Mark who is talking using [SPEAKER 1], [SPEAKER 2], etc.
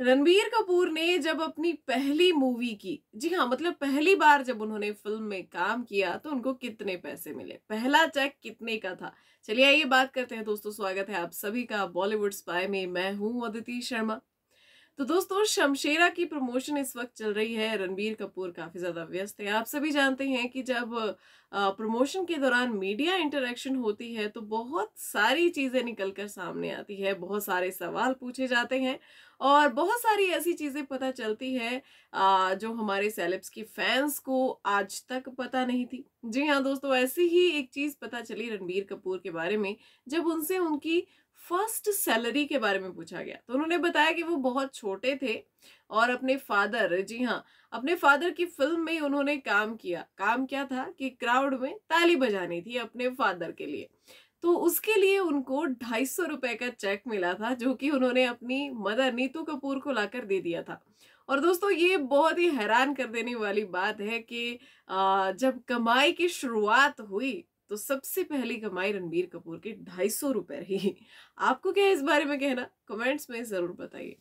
[SPEAKER 1] रणबीर कपूर ने जब अपनी पहली मूवी की जी हाँ मतलब पहली बार जब उन्होंने फिल्म में काम किया तो उनको कितने पैसे मिले पहला चेक कितने का था चलिए आइए बात करते हैं दोस्तों स्वागत है आप सभी का बॉलीवुड स्पाई में मैं हूँ अदिति शर्मा तो दोस्तों शमशेरा की प्रमोशन इस वक्त चल रही है रणबीर कपूर काफ़ी ज़्यादा व्यस्त है आप सभी जानते हैं कि जब प्रमोशन के दौरान मीडिया इंटरेक्शन होती है तो बहुत सारी चीज़ें निकल कर सामने आती है बहुत सारे सवाल पूछे जाते हैं और बहुत सारी ऐसी चीज़ें पता चलती है जो हमारे सेलेब्स की फैंस को आज तक पता नहीं थी जी हाँ दोस्तों ऐसी ही एक चीज़ पता चली रणबीर कपूर के बारे में जब उनसे उनकी फर्स्ट सैलरी के बारे में पूछा गया तो उन्होंने बताया कि वो बहुत छोटे थे और अपने फादर जी हाँ अपने फादर की फिल्म में उन्होंने काम किया काम क्या था कि क्राउड में ताली बजानी थी अपने फादर के लिए तो उसके लिए उनको ढाई सौ रुपए का चेक मिला था जो कि उन्होंने अपनी मदर नीतू कपूर को लाकर दे दिया था और दोस्तों ये बहुत ही हैरान कर देने वाली बात है कि जब कमाई की शुरुआत हुई तो सबसे पहली कमाई रणबीर कपूर की ढाई सौ रुपये रही आपको क्या है इस बारे में कहना कमेंट्स में ज़रूर बताइए